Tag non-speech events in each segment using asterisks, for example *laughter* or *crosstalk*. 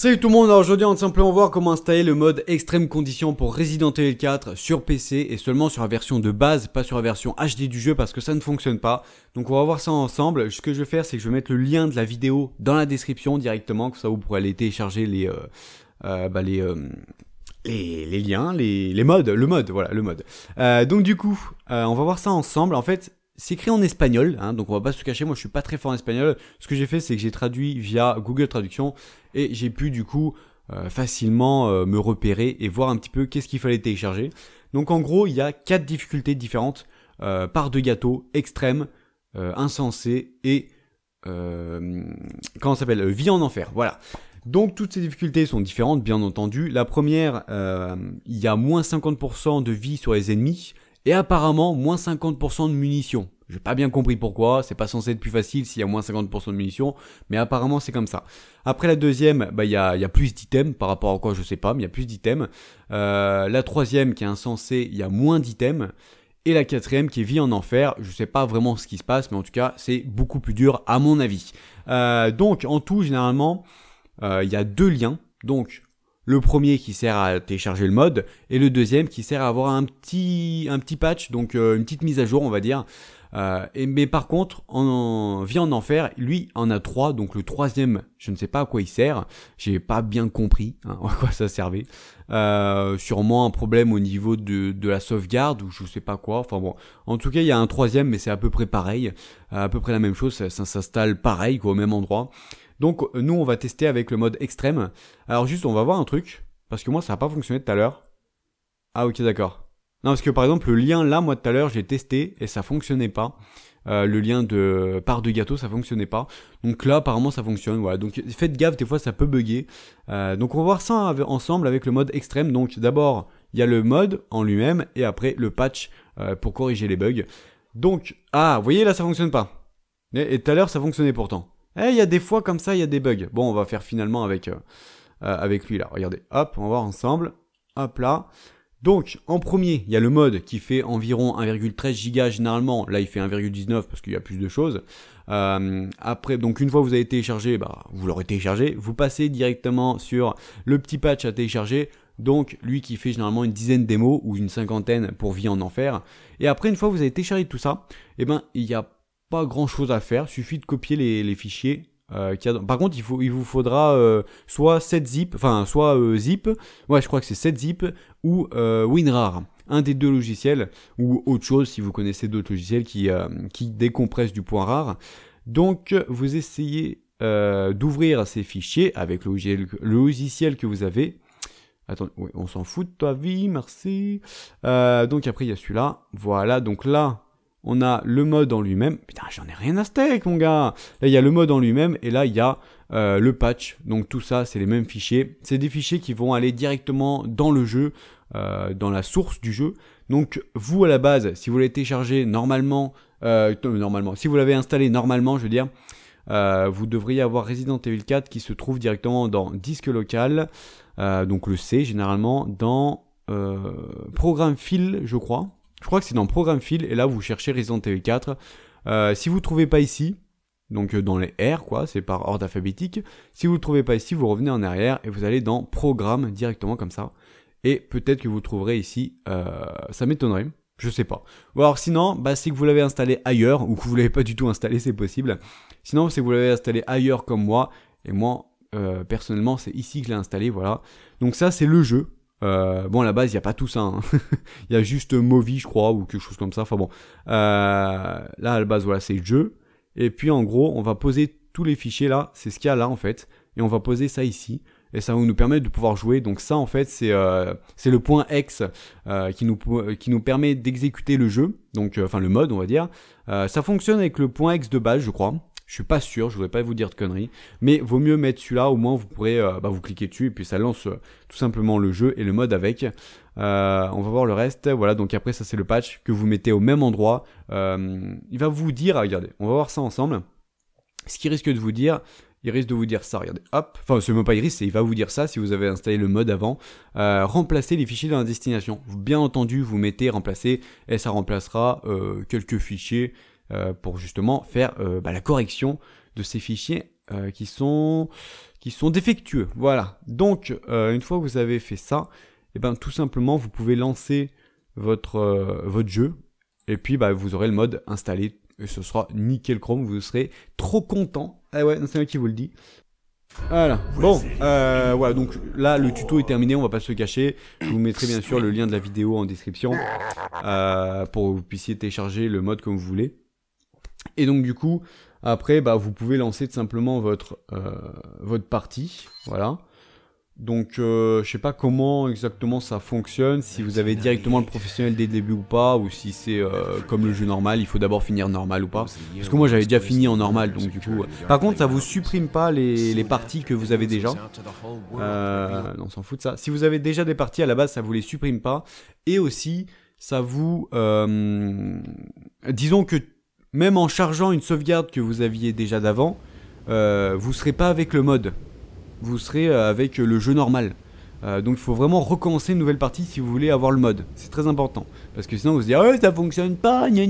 Salut tout le monde, alors aujourd'hui on va simplement voir comment installer le mode extrême condition pour Resident Evil 4 sur PC et seulement sur la version de base, pas sur la version HD du jeu parce que ça ne fonctionne pas. Donc on va voir ça ensemble, ce que je vais faire c'est que je vais mettre le lien de la vidéo dans la description directement, comme ça vous pourrez aller télécharger les, euh, euh, bah, euh, les, liens, les, les, modes, le mode, voilà le mode. donc du coup, on va voir ça ensemble, en fait c'est écrit en espagnol, hein, donc on va pas se cacher, moi je suis pas très fort en espagnol. Ce que j'ai fait, c'est que j'ai traduit via Google Traduction et j'ai pu du coup euh, facilement euh, me repérer et voir un petit peu qu'est-ce qu'il fallait télécharger. Donc en gros, il y a quatre difficultés différentes euh, par deux gâteaux extrêmes, insensé et comment s'appelle Vie en enfer. Voilà. Donc toutes ces difficultés sont différentes, bien entendu. La première, il y a moins 50% de vie sur les ennemis et apparemment moins 50% de munitions. J'ai pas bien compris pourquoi, c'est pas censé être plus facile s'il y a moins 50% de munitions, mais apparemment c'est comme ça. Après la deuxième, bah, il bah, y, a, y, a, plus d'items, par rapport à quoi je sais pas, mais il y a plus d'items. Euh, la troisième qui est insensée, il y a moins d'items. Et la quatrième qui est vie en enfer, je sais pas vraiment ce qui se passe, mais en tout cas c'est beaucoup plus dur à mon avis. Euh, donc en tout, généralement, euh, il y a deux liens. Donc le premier qui sert à télécharger le mode et le deuxième qui sert à avoir un petit, un petit patch, donc euh, une petite mise à jour, on va dire. Euh, mais par contre, en, en, en Enfer, lui en a trois, donc le troisième, je ne sais pas à quoi il sert, j'ai pas bien compris à hein, *laughs* quoi ça servait. Euh, sûrement un problème au niveau de, de, la sauvegarde ou je sais pas quoi. Enfin bon, en tout cas, il y a un troisième, mais c'est à peu près pareil, à peu près la même chose, ça, s'installe pareil, quoi, au même endroit. Donc euh, nous on va tester avec le mode extrême. Alors juste on va voir un truc, parce que moi ça n'a pas fonctionné tout à l'heure. Ah ok d'accord. Non parce que par exemple le lien là moi tout à l'heure j'ai testé et ça fonctionnait pas. Euh, le lien de part de gâteau ça fonctionnait pas. Donc là apparemment ça fonctionne. Voilà. Donc faites gaffe des fois ça peut bugger. Euh, donc on va voir ça ensemble avec le mode extrême. Donc d'abord il y a le mode en lui-même et après le patch pour corriger les bugs. Donc ah vous voyez là ça fonctionne pas. et tout à l'heure ça fonctionnait pourtant. Eh, il y a des fois comme ça, il y a des bugs. Bon, on va faire finalement avec, euh, euh, avec lui là. Regardez, hop, on va voir ensemble. Hop là. Donc, en premier, il y a le mode qui fait environ 1,13 Go généralement. Là, il fait 1,19 parce qu'il y a plus de choses. Euh, après, donc une fois que vous avez téléchargé, bah, vous l'aurez téléchargé. Vous passez directement sur le petit patch à télécharger. Donc, lui qui fait généralement une dizaine de démos ou une cinquantaine pour Vie en Enfer. Et après, une fois que vous avez téléchargé tout ça, eh ben, il y a pas grand chose à faire, suffit de copier les, fichiers. Euh, par contre, il, faut, il vous faudra euh, soit 7 zip, enfin soit euh, zip, ouais je crois que c'est 7 zip ou WinRAR, un des deux logiciels ou autre chose si vous connaissez d'autres logiciels qui, qui décompressent du point rare. Donc vous essayez d'ouvrir ces fichiers avec le logiciel, que vous avez. Attends, on s'en fout de ta vie, merci. donc après il y a celui-là, voilà, donc là on a le mode en lui-même. Putain, j'en ai rien à steak, mon gars. Là, il y a le mode en lui-même et là, il y a euh, le patch. Donc tout ça, c'est les mêmes fichiers. C'est des fichiers qui vont aller directement dans le jeu, euh, dans la source du jeu. Donc vous, à la base, si vous l'avez téléchargé normalement, euh, normalement, si vous l'avez installé normalement, je veux dire, vous devriez avoir Resident Evil 4 qui se trouve directement dans disque local, donc le C généralement, dans programme fil, je crois. Je crois que c'est dans Programme Fil, et là vous cherchez Resident Evil 4. Euh, si vous ne trouvez pas ici, donc euh, dans les R, quoi, c'est par ordre alphabétique. Si vous ne trouvez pas ici, vous revenez en arrière et vous allez dans Programme directement comme ça. Et peut-être que vous trouverez ici, euh, ça m'étonnerait, je sais pas. Ou alors sinon, bah, c'est que vous l'avez installé ailleurs, ou que vous ne l'avez pas du tout installé, c'est possible. Sinon, c'est que vous l'avez installé ailleurs comme moi, et moi, personnellement, c'est ici que je l'ai installé, voilà. Donc ça, c'est le jeu, euh, bon, à la base, il n'y a pas tout ça. Hein. *laughs* Il y a juste Movi, je crois, ou quelque chose comme ça. Enfin bon. Euh, là, à la base, voilà, c'est jeu. Et puis, en gros, on va poser tous les fichiers là. C'est ce qu'il y a là, en fait. Et on va poser ça ici. Et ça va nous permettre de pouvoir jouer. Donc ça, en fait, c'est euh, le point X euh, qui, nous, qui nous permet d'exécuter le jeu. Donc, euh, enfin, le mode, on va dire. Euh, ça fonctionne avec le point X de base, je crois. Je suis pas sûr, je voudrais pas vous dire de conneries, mais vaut mieux mettre celui-là, au moins vous pourrez euh, bah, vous cliquer dessus et puis ça lance euh, tout simplement le jeu et le mode avec. Euh, on va voir le reste, voilà, donc après ça c'est le patch que vous mettez au même endroit. il va vous dire, ah, regardez, on va voir ça ensemble. Ce qu'il risque de vous dire, il risque de vous dire ça, regardez, hop, enfin ce mot pas il risque, il va vous dire ça si vous avez installé le mode avant, euh, remplacer les fichiers dans la destination. Bien entendu, vous mettez remplacer et ça remplacera quelques fichiers euh, pour justement faire euh, bah, la correction de ces fichiers euh, qui sont qui sont défectueux. Voilà. Donc une fois que vous avez fait ça, et eh ben tout simplement vous pouvez lancer votre votre jeu et puis bah, vous aurez le mode installé et ce sera nickel chrome, vous serez trop content. Ah ouais, c'est moi qui vous le dis. Voilà, bon, voilà, donc là le tuto est terminé, on va pas se cacher, je vous mettrai bien sûr le lien de la vidéo en description pour que vous puissiez télécharger le mode comme vous voulez. Et donc du coup, après, bah, vous pouvez lancer tout simplement votre, euh, votre partie. Voilà. Donc euh, je sais pas comment exactement ça fonctionne, si vous avez directement le professionnel dès le début ou pas, ou si c'est euh, comme le jeu normal, il faut d'abord finir normal ou pas. Parce que moi j'avais déjà fini en normal, donc du coup... Euh, par contre ça vous supprime pas les, les parties que vous avez déjà. Euh, on s'en fout de ça. Si vous avez déjà des parties à la base, ça vous les supprime pas. Et aussi, ça vous... disons que même en chargeant une sauvegarde que vous aviez déjà d'avant, euh, vous serez pas avec le mode. Vous serez euh, avec le jeu normal. Euh, donc il faut vraiment recommencer une nouvelle partie si vous voulez avoir le mode. C'est très important. Parce que sinon vous vous dites, ouais, ça fonctionne pas, gna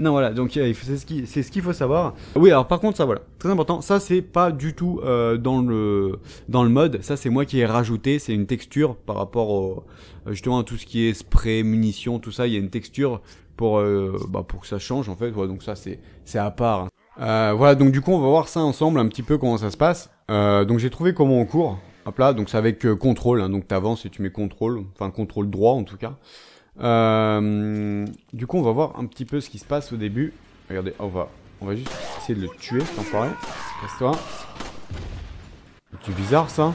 Non, voilà, donc euh, c'est ce qu'il ce faut savoir. Oui, alors par contre, ça voilà, très important. Ça, c'est pas du tout dans, le, dans le mode. Ça, c'est moi qui ai rajouté. C'est une texture par rapport justement à tout ce qui est spray, munitions, tout ça. Il y a une texture pour, euh, bah, pour que ça change en fait. donc ça c'est à part. Hein. Euh, voilà, donc du coup on va voir ça ensemble un petit peu comment ça se passe. Euh, donc j'ai trouvé comment on court. Hop là, donc c'est avec contrôle. Hein. donc t'avances et tu mets contrôle, enfin contrôle droit en tout cas. du coup on va voir un petit peu ce qui se passe au début. Regardez, on va on va juste essayer de le tuer, cet enfoiré. Casse-toi. C'est bizarre ça.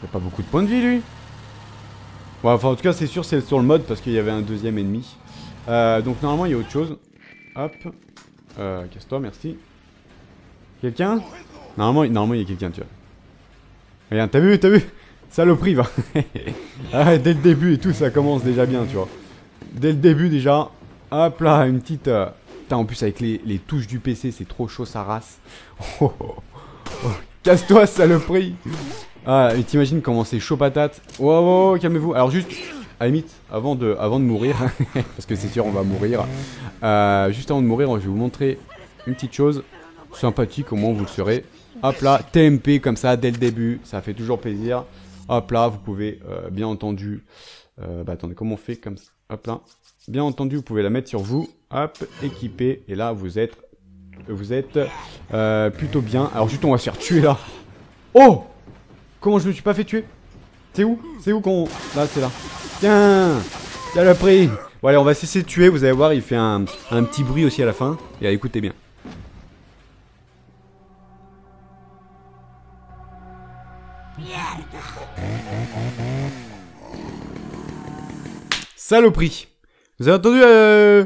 Il a pas beaucoup de points de vie lui. Ouais, enfin en tout cas c'est sûr c'est sur le mode parce qu'il y avait un deuxième ennemi. Euh, donc normalement, il y a autre chose. Hop. Euh, Casse-toi, merci. Quelqu'un Normalement, normalement, il y a quelqu'un, tu vois. Regarde, t'as vu, t'as vu Saloperie, va *laughs* ah, Dès le début et tout, ça commence déjà bien, tu vois. Dès le début, déjà, hop là, une petite... Euh, en plus, avec les, touches du PC, c'est trop chaud, ça race. *laughs* Oh, oh, oh, Casse-toi, saloperie ah, t'imagines comment c'est chaud patate. Oh, oh calmez-vous. Alors juste, à la limite, avant de, avant de mourir, *laughs* parce que c'est sûr, on va mourir. Euh, juste avant de mourir, je vais vous montrer une petite chose sympathique, au moins vous le serez. Hop là, TMP comme ça dès le début, ça fait toujours plaisir. Hop là, vous pouvez euh, bien entendu. Euh, bah attendez, comment on fait comme ça Hop là. Bien entendu, vous pouvez la mettre sur vous. Hop, équipé, Et là, vous êtes, vous êtes plutôt bien. Alors juste, on va se faire tuer là. Oh Comment je me suis pas fait tuer c'est où C'est où qu'on... Là, c'est là. Tiens Tiens le prix Bon allez, on va cesser de tuer, vous allez voir, il fait un, petit bruit aussi à la fin. Et écoutez bien. Saloperie Vous avez entendu euh...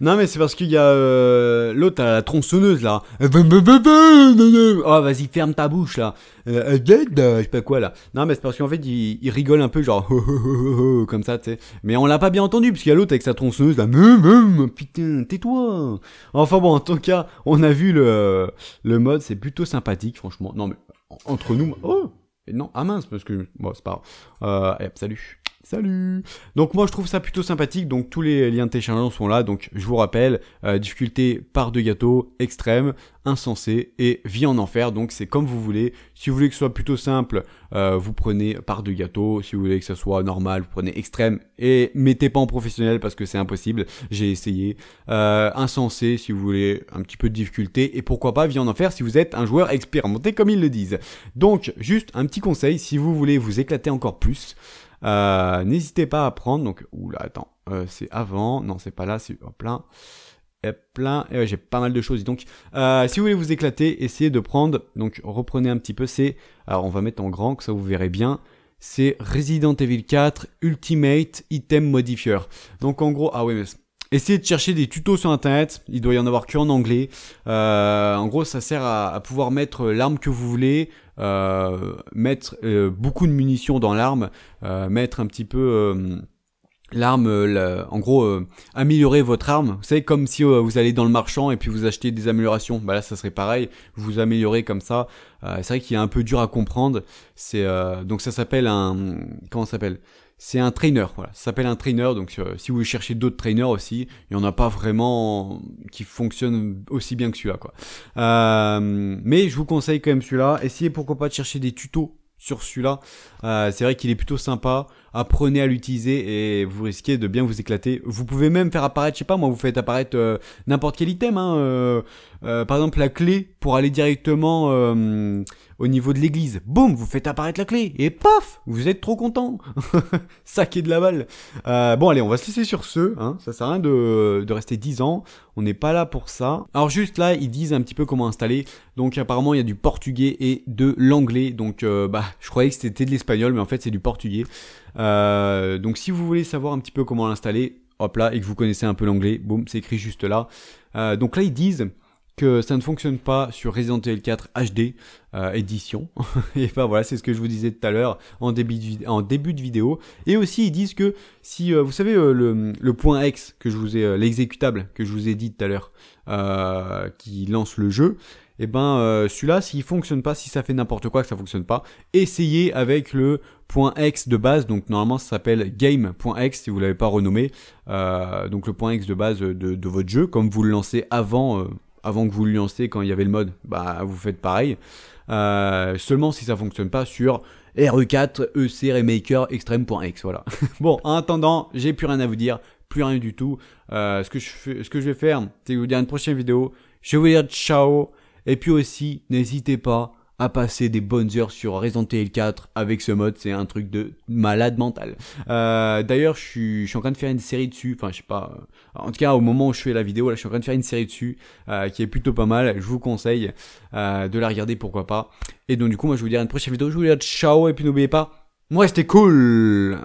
Non, mais c'est parce qu'il y a euh, l'autre, la tronçonneuse là. Oh, vas-y, ferme ta bouche là. Euh, euh, euh, je sais pas quoi là. Non, mais c'est parce qu'en fait, il, rigole un peu, genre comme ça, tu sais. Mais on l'a pas bien entendu, parce qu'il y a l'autre avec sa tronçonneuse là. Putain, tais-toi. Enfin bon, en tout cas, on a vu le, le mode, c'est plutôt sympathique, franchement. Non, mais entre nous. Oh! non, ah mince, parce que. Bon, c'est pas euh, salut. Salut Donc moi je trouve ça plutôt sympathique, donc tous les liens de téléchargement sont là, donc je vous rappelle, euh, difficulté part de gâteau, extrême, insensé et vie en enfer, donc c'est comme vous voulez. Si vous voulez que ce soit plutôt simple, euh, vous prenez part de gâteau, si vous voulez que ce soit normal, vous prenez extrême, et mettez pas en professionnel parce que c'est impossible. J'ai essayé. Euh, insensé si vous voulez un petit peu de difficulté et pourquoi pas viens en faire si vous êtes un joueur expérimenté comme ils le disent. Donc juste un petit conseil si vous voulez vous éclater encore plus. Euh, n'hésitez pas à prendre donc oula attends euh, c'est avant non c'est pas là c'est plein plein et j'ai pas mal de choses donc euh, si vous voulez vous éclater essayez de prendre donc reprenez un petit peu c'est alors on va mettre en grand que ça vous verrez bien c'est Resident Evil 4 Ultimate Item Modifier. Donc en gros, ah oui, mais essayez de chercher des tutos sur internet, il doit y en avoir qu'en anglais. Euh, en gros, ça sert à, pouvoir mettre l'arme que vous voulez, euh, mettre euh, beaucoup de munitions dans l'arme, mettre un petit peu l'arme, euh, en gros, euh, améliorer votre arme. Vous savez, comme si euh, vous allez dans le marchand et puis vous achetez des améliorations. Bah là, ça serait pareil, vous améliorez comme ça. c'est vrai qu'il est un peu dur à comprendre. C'est donc ça s'appelle un comment ça s'appelle C'est un trainer. Voilà, ça s'appelle un trainer. Donc si vous cherchez d'autres trainers aussi, il y en a pas vraiment qui fonctionnent aussi bien que celui-là, quoi. mais je vous conseille quand même celui-là. Essayez pourquoi pas de chercher des tutos sur celui-là. c'est vrai qu'il est plutôt sympa apprenez à l'utiliser et vous risquez de bien vous éclater. Vous pouvez même faire apparaître, je sais pas moi, vous faites apparaître euh, n'importe quel item. Hein, euh, euh, par exemple, la clé pour aller directement au niveau de l'église. Boum, vous faites apparaître la clé et paf, vous êtes trop content. *laughs* est de la balle. bon allez, on va se laisser sur ce. Hein. ça sert à rien de, de rester 10 ans. On n'est pas là pour ça. Alors juste là, ils disent un petit peu comment installer. Donc apparemment, il y a du portugais et de l'anglais. Donc bah, je croyais que c'était de l'espagnol, mais en fait, c'est du portugais. Euh, donc si vous voulez savoir un petit peu comment l'installer, hop là, et que vous connaissez un peu l'anglais, boum, c'est écrit juste là. Euh, donc là, ils disent que ça ne fonctionne pas sur Resident Evil 4 HD Edition. édition. *laughs* et ben voilà, c'est ce que je vous disais tout à l'heure en début, de, vidéo. Et aussi, ils disent que si, euh, vous savez, le, point X que je vous ai, l'exécutable que je vous ai dit tout à l'heure, qui lance le jeu, et eh ben euh, celui-là, s'il fonctionne pas, si ça fait n'importe quoi, que ça fonctionne pas, essayez avec le point .x de base, donc normalement ça s'appelle game.x si vous l'avez pas renommé, euh, donc le point .x de base de, votre jeu, comme vous le lancez avant, euh, avant que vous le lancez quand il y avait le mode, bah vous faites pareil, seulement si ça fonctionne pas sur e RE4, EC, Remaker, Extreme.x, voilà. *laughs* bon, en attendant, j'ai plus rien à vous dire, plus rien du tout, ce, que je ce que je vais faire, c'est vous dire une prochaine vidéo, je vais vous dire ciao et puis aussi, n'hésitez pas à passer des bonnes heures sur Resident Evil 4 avec ce mode, c'est un truc de malade mental. Euh, d'ailleurs, je, je suis, en train de faire une série dessus, enfin je sais pas, euh, en tout cas au moment où je fais la vidéo, là je suis en train de faire une série dessus euh, qui est plutôt pas mal, je vous conseille de la regarder pourquoi pas. Et donc du coup, moi je vous dis à une prochaine vidéo, je vous dis à ciao et puis n'oubliez pas, moi c'était cool